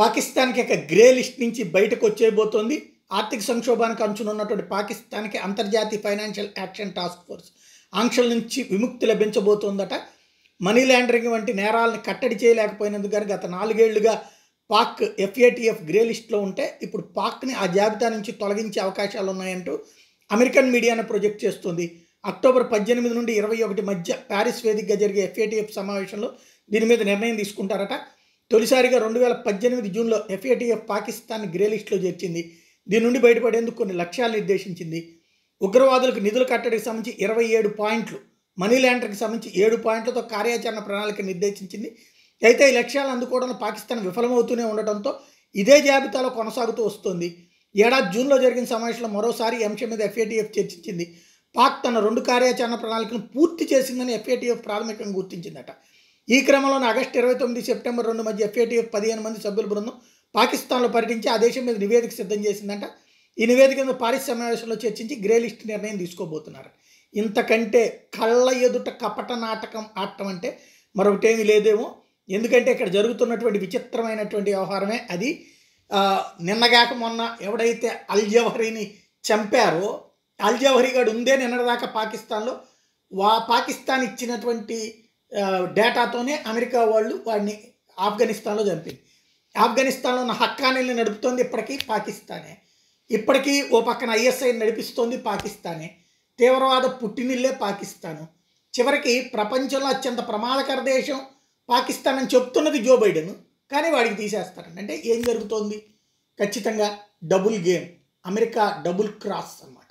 పాకిస్తాన్కి ఒక grey list నుంచి బయటకు వచ్చేయబోతోంది ఆర్థిక సంక్షోభానికి అంచునున్నటువంటి పాకిస్తాన్కి అంతర్జాతీయ ఫైనాన్షియల్ యాక్షన్ టాస్క్ ఫోర్స్ ఆంక్షల నుంచి విముక్తి లభించబోతోందట మనీ లాండరింగ్ వంటి నేరాలను కట్టడి చేయలేకపోయినందుకు కానీ గత నాలుగేళ్లుగా పాక్ ఎఫ్ఏటిఎఫ్ గ్రే లిస్ట్లో ఉంటే ఇప్పుడు పాక్ని ఆ జాబితా నుంచి తొలగించే అవకాశాలు ఉన్నాయంటూ అమెరికన్ మీడియాను ప్రొజెక్ట్ చేస్తుంది అక్టోబర్ పద్దెనిమిది నుండి ఇరవై ఒకటి మధ్య ప్యారిస్ వేదికగా జరిగే ఎఫ్ఏటిఎఫ్ సమావేశంలో దీని మీద నిర్ణయం తీసుకుంటారట తొలిసారిగా రెండు వేల పద్దెనిమిది జూన్లో ఎఫ్ఏటిఎఫ్ పాకిస్తాన్ గ్రే లిస్టులో చేర్చింది దీని నుండి బయటపడేందుకు కొన్ని లక్ష్యాలు నిర్దేశించింది ఉగ్రవాదులకు నిధులు కట్టడికి సంబంధించి ఇరవై ఏడు పాయింట్లు మనీ ల్యాండర్కి సంబంధించి ఏడు పాయింట్లతో కార్యాచరణ ప్రణాళిక నిర్దేశించింది అయితే ఈ లక్ష్యాలు అందుకోవడంలో పాకిస్తాన్ విఫలమవుతూనే ఉండటంతో ఇదే జాబితాలో కొనసాగుతూ వస్తుంది ఏడాది జూన్లో జరిగిన సమావేశంలో మరోసారి అంశం మీద ఎఫ్ఏటిఎఫ్ చర్చించింది పాక్ తన రెండు కార్యాచరణ ప్రణాళికను పూర్తి చేసిందని ఎఫ్ఏటిఎఫ్ ప్రాథమికంగా గుర్తించిందట ఈ క్రమంలోనే ఆగస్టు ఇరవై తొమ్మిది సెప్టెంబర్ రెండు మధ్య ఎఫ్ఏటీఎఫ్ పదిహేను మంది సభ్యుల బృందం పాకిస్తాన్లో పర్యటించి ఆ దేశం మీద నివేదిక సిద్ధం చేసిందంట ఈ నివేదికను పారిస్ సమావేశంలో చర్చించి గ్రే లిస్ట్ నిర్ణయం తీసుకోబోతున్నారు ఇంతకంటే కళ్ళ ఎదుట కపట నాటకం ఆడటం అంటే మరొకటేమీ లేదేమో ఎందుకంటే ఇక్కడ జరుగుతున్నటువంటి విచిత్రమైనటువంటి వ్యవహారమే అది నిన్నగాక మొన్న ఎవడైతే అల్జవహరీని చంపారో అల్జవహరీ గడు ఉందే నిన్నటిదాకా పాకిస్తాన్లో వా పాకిస్తాన్ ఇచ్చినటువంటి డేటాతోనే అమెరికా వాళ్ళు వాడిని ఆఫ్ఘనిస్తాన్లో చంపింది ఆఫ్ఘనిస్తాన్లో ఉన్న హక్కానీని నడుపుతోంది ఇప్పటికీ పాకిస్తానే ఇప్పటికీ ఓ పక్కన ఐఎస్ఐ నడిపిస్తోంది పాకిస్తానే తీవ్రవాద పుట్టినిల్లే పాకిస్తాను చివరికి ప్రపంచంలో అత్యంత ప్రమాదకర దేశం పాకిస్తాన్ అని చెప్తున్నది జో బైడెన్ కానీ వాడికి తీసేస్తారండి అంటే ఏం జరుగుతోంది ఖచ్చితంగా double game America double cross అన్నమాట